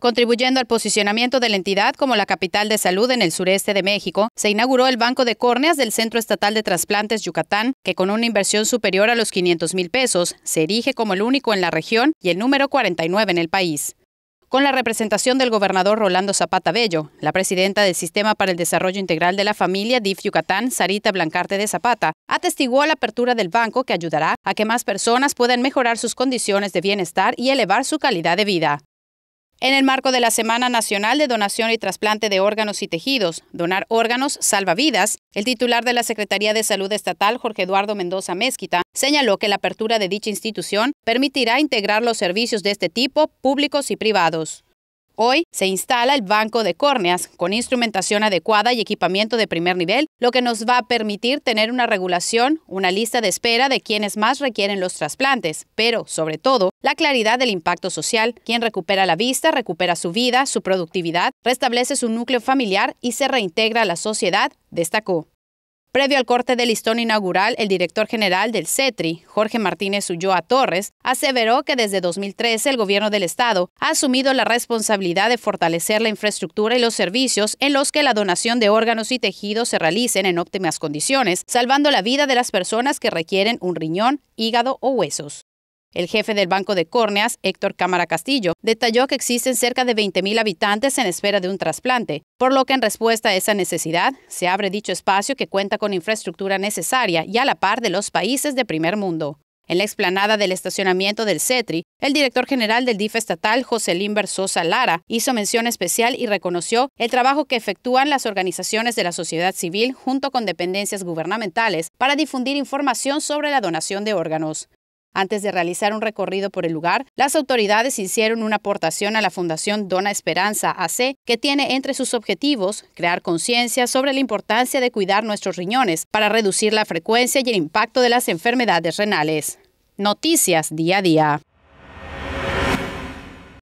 Contribuyendo al posicionamiento de la entidad como la capital de salud en el sureste de México, se inauguró el Banco de Córneas del Centro Estatal de Trasplantes Yucatán, que con una inversión superior a los 500 mil pesos, se erige como el único en la región y el número 49 en el país con la representación del gobernador Rolando Zapata Bello, la presidenta del Sistema para el Desarrollo Integral de la Familia DIF Yucatán, Sarita Blancarte de Zapata, atestiguó la apertura del banco que ayudará a que más personas puedan mejorar sus condiciones de bienestar y elevar su calidad de vida. En el marco de la Semana Nacional de Donación y Trasplante de Órganos y Tejidos, Donar órganos salva vidas, el titular de la Secretaría de Salud Estatal, Jorge Eduardo Mendoza Mézquita, señaló que la apertura de dicha institución permitirá integrar los servicios de este tipo, públicos y privados. Hoy se instala el banco de córneas con instrumentación adecuada y equipamiento de primer nivel, lo que nos va a permitir tener una regulación, una lista de espera de quienes más requieren los trasplantes, pero sobre todo la claridad del impacto social. Quien recupera la vista recupera su vida, su productividad, restablece su núcleo familiar y se reintegra a la sociedad, destacó. Previo al corte del listón inaugural, el director general del CETRI, Jorge Martínez Ulloa Torres, aseveró que desde 2013 el gobierno del Estado ha asumido la responsabilidad de fortalecer la infraestructura y los servicios en los que la donación de órganos y tejidos se realicen en óptimas condiciones, salvando la vida de las personas que requieren un riñón, hígado o huesos. El jefe del Banco de Córneas, Héctor Cámara Castillo, detalló que existen cerca de 20.000 habitantes en espera de un trasplante, por lo que en respuesta a esa necesidad se abre dicho espacio que cuenta con infraestructura necesaria y a la par de los países de primer mundo. En la explanada del estacionamiento del CETRI, el director general del DIF estatal, José Limber Sosa Lara, hizo mención especial y reconoció el trabajo que efectúan las organizaciones de la sociedad civil junto con dependencias gubernamentales para difundir información sobre la donación de órganos. Antes de realizar un recorrido por el lugar, las autoridades hicieron una aportación a la Fundación Dona Esperanza AC, que tiene entre sus objetivos crear conciencia sobre la importancia de cuidar nuestros riñones para reducir la frecuencia y el impacto de las enfermedades renales. Noticias día a día.